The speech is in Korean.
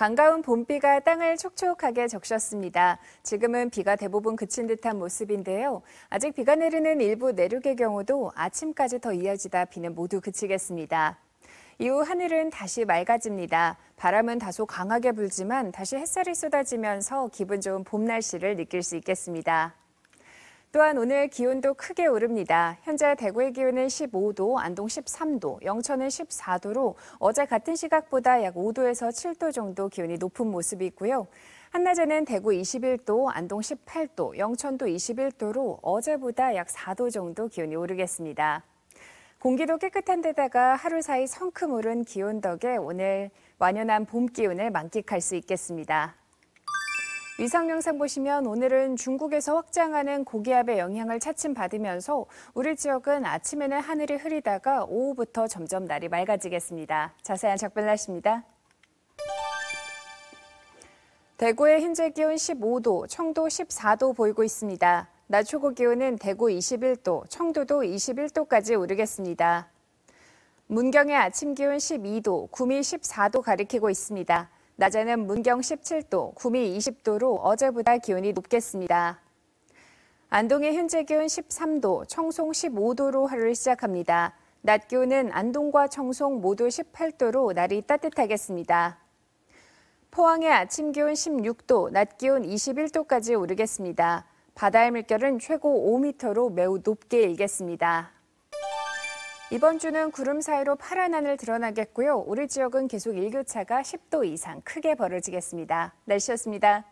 반가운 봄비가 땅을 촉촉하게 적셨습니다. 지금은 비가 대부분 그친 듯한 모습인데요. 아직 비가 내리는 일부 내륙의 경우도 아침까지 더 이어지다 비는 모두 그치겠습니다. 이후 하늘은 다시 맑아집니다. 바람은 다소 강하게 불지만 다시 햇살이 쏟아지면서 기분 좋은 봄 날씨를 느낄 수 있겠습니다. 또한 오늘 기온도 크게 오릅니다. 현재 대구의 기온은 15도, 안동 13도, 영천은 14도로 어제 같은 시각보다 약 5도에서 7도 정도 기온이 높은 모습이 있고요. 한낮에는 대구 21도, 안동 18도, 영천도 21도로 어제보다 약 4도 정도 기온이 오르겠습니다. 공기도 깨끗한 데다가 하루 사이 성큼 오른 기온 덕에 오늘 완연한 봄 기운을 만끽할 수 있겠습니다. 위상 영상 보시면 오늘은 중국에서 확장하는 고기압의 영향을 차츰받으면서 우리 지역은 아침에는 하늘이 흐리다가 오후부터 점점 날이 맑아지겠습니다. 자세한 작별 날씨입니다. 대구의 현재 기온 15도, 청도 14도 보이고 있습니다. 낮 최고 기온은 대구 21도, 청도도 21도까지 오르겠습니다. 문경의 아침 기온 12도, 구미 14도 가리키고 있습니다. 낮에는 문경 17도, 구미 20도로 어제보다 기온이 높겠습니다. 안동의 현재 기온 13도, 청송 15도로 하루를 시작합니다. 낮 기온은 안동과 청송 모두 18도로 날이 따뜻하겠습니다. 포항의 아침 기온 16도, 낮 기온 21도까지 오르겠습니다. 바다의 물결은 최고 5m로 매우 높게 일겠습니다. 이번 주는 구름 사이로 파란 하늘 드러나겠고요. 우리 지역은 계속 일교차가 10도 이상 크게 벌어지겠습니다. 날씨였습니다.